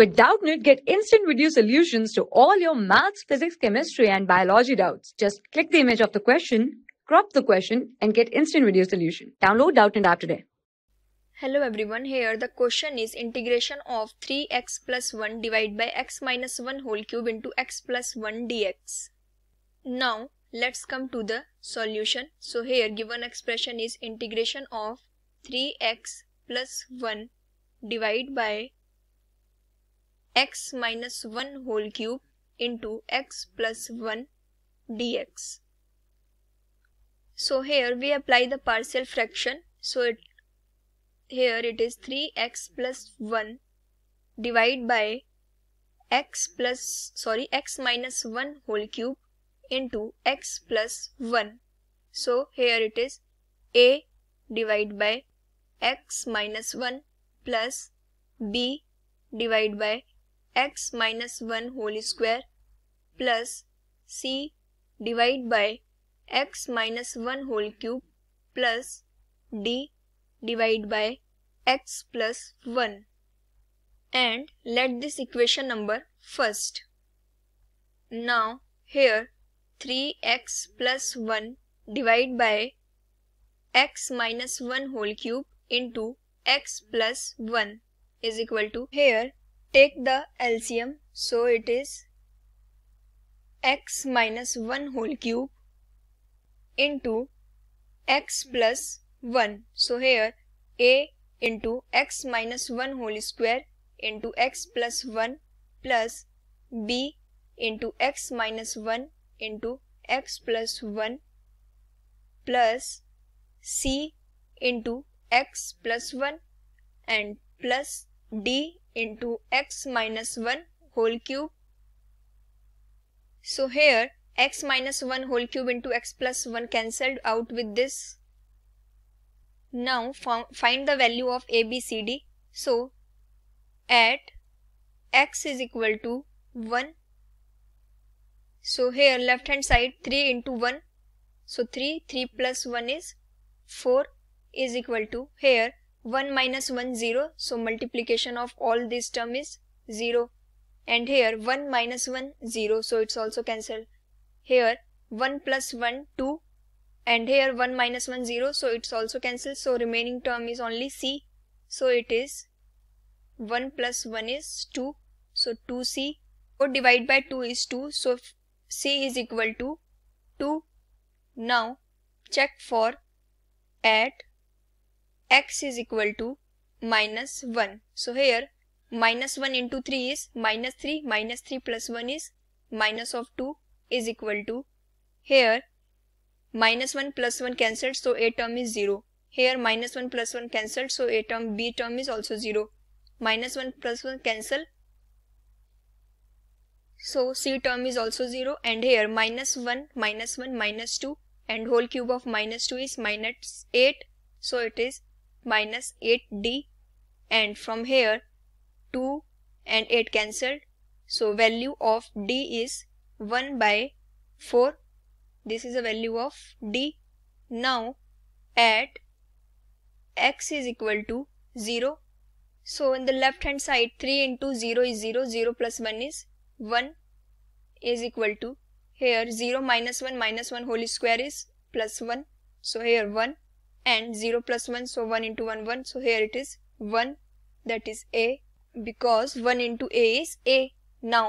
With Doubtnit, get instant video solutions to all your maths, physics, chemistry, and biology doubts. Just click the image of the question, crop the question, and get instant video solution. Download Doubtnit app today. Hello everyone, here the question is integration of 3x plus 1 divided by x minus 1 whole cube into x plus 1 dx. Now, let's come to the solution. So here given expression is integration of 3x plus 1 divided by x minus 1 whole cube into x plus 1 dx. So here we apply the partial fraction. So it, here it is 3x plus 1 divided by x plus sorry x minus 1 whole cube into x plus 1. So here it is a divided by x minus 1 plus b divided by x minus 1 whole square plus c divide by x minus 1 whole cube plus d divide by x plus 1 and let this equation number first. Now here 3x plus 1 divide by x minus 1 whole cube into x plus 1 is equal to here Take the LCM, so it is x minus 1 whole cube into x plus 1. So here a into x minus 1 whole square into x plus 1 plus b into x minus 1 into x plus 1 plus c into x plus 1 and plus d into x minus 1 whole cube. So here x minus 1 whole cube into x plus 1 cancelled out with this. Now find the value of ABCD. So at x is equal to 1. So here left hand side 3 into 1. So 3, 3 plus 1 is 4 is equal to here 1 minus 1 0 so multiplication of all this term is 0 and here 1 minus 1 0 so it's also cancelled here 1 plus 1 2 and here 1 minus 1 0 so it's also cancelled so remaining term is only c so it is 1 plus 1 is 2 so 2c or divide by 2 is 2 so c is equal to 2 now check for at x is equal to minus 1. So here minus 1 into 3 is minus 3 minus 3 plus 1 is minus of 2 is equal to here minus 1 plus 1 cancelled so a term is 0. Here minus 1 plus 1 cancelled so a term b term is also 0. Minus 1 plus 1 cancel so c term is also 0 and here minus 1 minus 1 minus 2 and whole cube of minus 2 is minus 8 so it is minus 8d and from here 2 and 8 cancelled. So value of d is 1 by 4. This is the value of d. Now at x is equal to 0. So in the left hand side 3 into 0 is 0, 0 plus 1 is 1 is equal to here 0 minus 1 minus 1 whole square is plus 1. So here 1 and 0 plus 1 so 1 into 1 1 so here it is 1 that is a because 1 into a is a now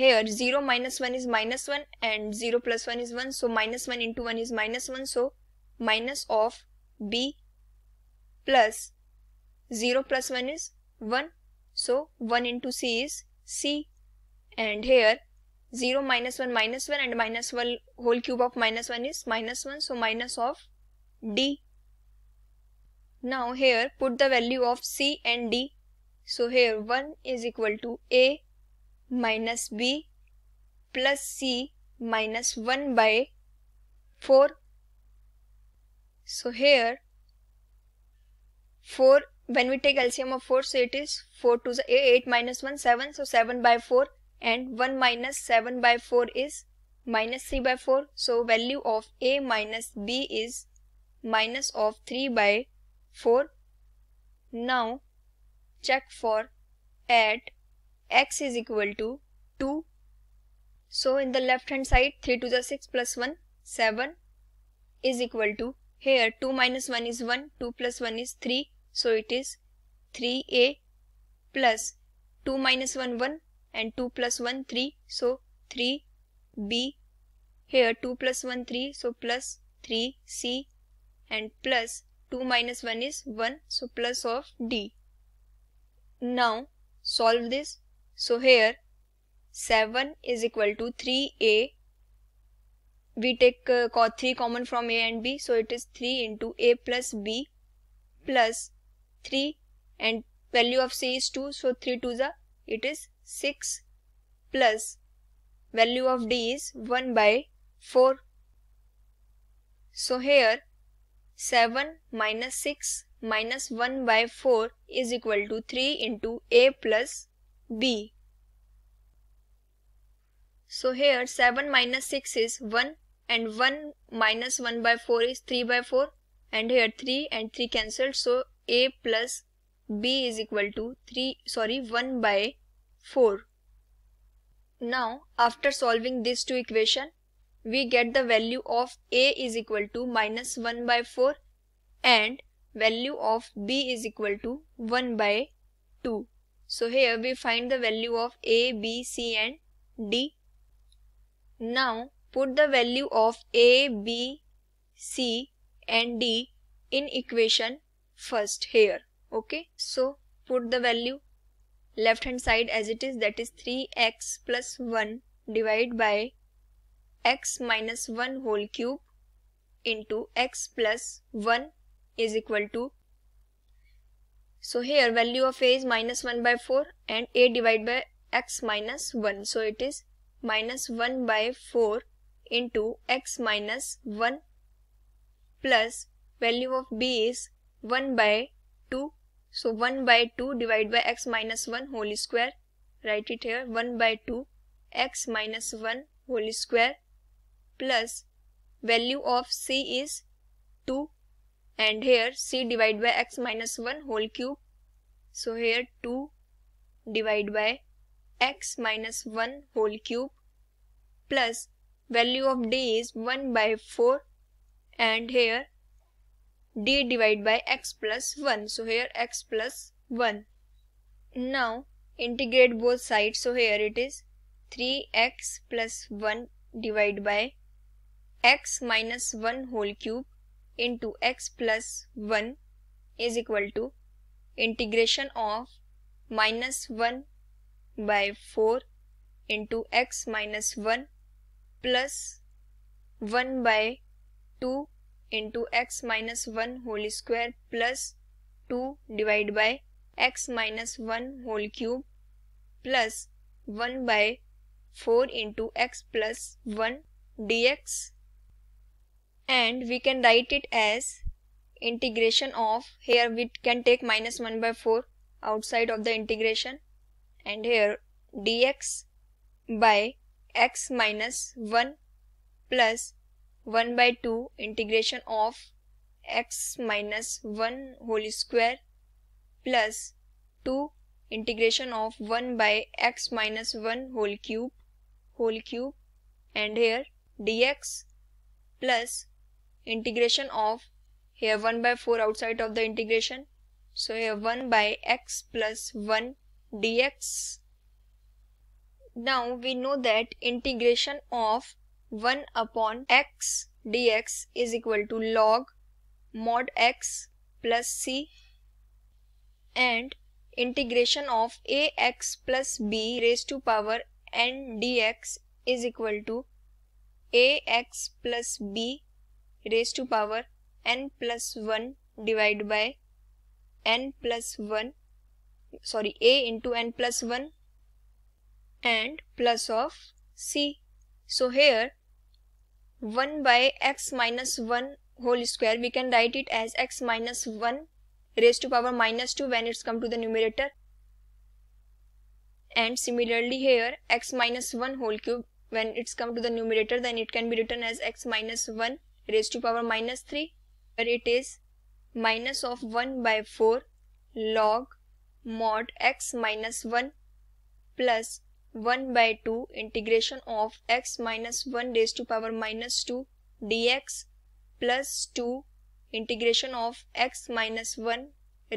here 0 minus 1 is minus 1 and 0 plus 1 is 1 so minus 1 into 1 is minus 1 so minus of b plus 0 plus 1 is 1 so 1 into c is c and here 0 minus 1 minus 1 and minus 1 whole cube of minus 1 is minus 1 so minus of d now here put the value of C and D. So here 1 is equal to A minus B plus C minus 1 by 4. So here 4 when we take LCM of 4 so it is 4 to the 8 minus 1 7 so 7 by 4 and 1 minus 7 by 4 is minus 3 by 4 so value of A minus B is minus of 3 by 4. Now check for at x is equal to 2. So in the left hand side 3 to the 6 plus 1 7 is equal to here 2 minus 1 is 1 2 plus 1 is 3 so it is 3a plus 2 minus 1 1 and 2 plus 1 3 so 3b here 2 plus 1 3 so plus 3c and plus 2 minus 1 is 1 so plus of D. Now solve this. So here 7 is equal to 3A. We take uh, 3 common from A and B so it is 3 into A plus B plus 3 and value of C is 2 so 3 to the it is 6 plus value of D is 1 by 4. So here 7 minus 6 minus 1 by 4 is equal to 3 into a plus b. So here 7 minus 6 is 1 and 1 minus 1 by 4 is 3 by 4 and here 3 and 3 cancelled so a plus b is equal to 3 sorry 1 by 4. Now after solving these two equation we get the value of a is equal to minus 1 by 4 and value of b is equal to 1 by 2. So here we find the value of a, b, c and d. Now put the value of a, b, c and d in equation first here. Okay. So put the value left hand side as it is that is 3x plus 1 divided by x minus 1 whole cube into x plus 1 is equal to so here value of a is minus 1 by 4 and a divided by x minus 1 so it is minus 1 by 4 into x minus 1 plus value of b is 1 by 2 so 1 by 2 divided by x minus 1 whole square write it here 1 by 2 x minus 1 whole square plus value of c is 2 and here c divided by x minus 1 whole cube. So here 2 divided by x minus 1 whole cube plus value of d is 1 by 4 and here d divided by x plus 1 so here x plus 1 now integrate both sides so here it is 3x plus 1 divided by x minus 1 whole cube into x plus 1 is equal to integration of minus 1 by 4 into x minus 1 plus 1 by 2 into x minus 1 whole square plus 2 divided by x minus 1 whole cube plus 1 by 4 into x plus 1 dx and we can write it as integration of here we can take minus 1 by 4 outside of the integration and here dx by x minus 1 plus 1 by 2 integration of x minus 1 whole square plus 2 integration of 1 by x minus 1 whole cube whole cube and here dx plus integration of here 1 by 4 outside of the integration so here 1 by x plus 1 dx now we know that integration of 1 upon x dx is equal to log mod x plus c and integration of ax plus b raised to power n dx is equal to ax plus b raised to power n plus 1 divided by n plus 1 sorry a into n plus 1 and plus of c. So here 1 by x minus 1 whole square we can write it as x minus 1 raised to power minus 2 when it's come to the numerator and similarly here x minus 1 whole cube when it's come to the numerator then it can be written as x minus 1 raised to power minus 3 where it is minus of 1 by 4 log mod x minus 1 plus 1 by 2 integration of x minus 1 raised to power minus 2 dx plus 2 integration of x minus 1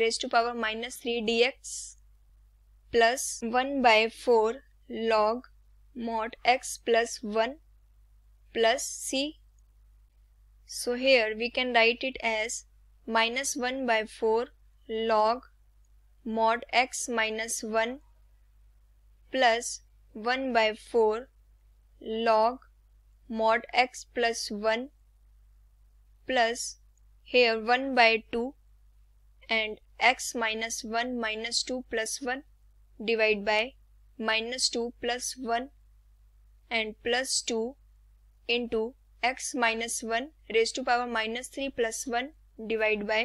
raised to power minus 3 dx plus 1 by 4 log mod x plus 1 plus c so here we can write it as minus 1 by 4 log mod x minus 1 plus 1 by 4 log mod x plus 1 plus here 1 by 2 and x minus 1 minus 2 plus 1 divide by minus 2 plus 1 and plus 2 into x minus 1 raised to power minus 3 plus 1 divided by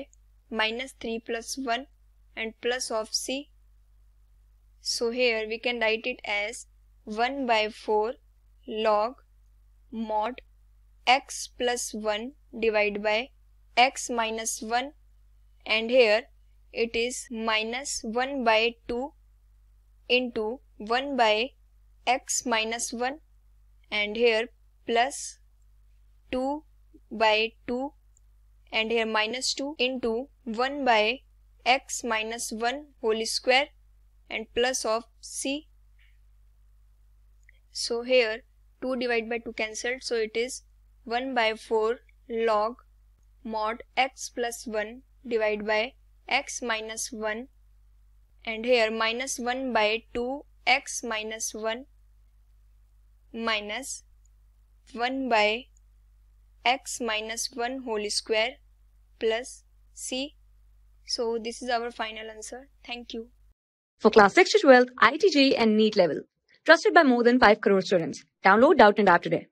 minus 3 plus 1 and plus of c. So here we can write it as 1 by 4 log mod x plus 1 divided by x minus 1 and here it is minus 1 by 2 into 1 by x minus 1 and here plus 2 by 2 and here minus 2 into 1 by x minus 1 whole square and plus of c. So here 2 divided by 2 cancelled so it is 1 by 4 log mod x plus 1 divided by x minus 1 and here minus 1 by 2 x minus 1 minus 1 by x minus 1 whole square plus c. So this is our final answer. Thank you. For class 6 to 12, ITG and NEET level. Trusted by more than 5 crore students. Download Doubt and App today.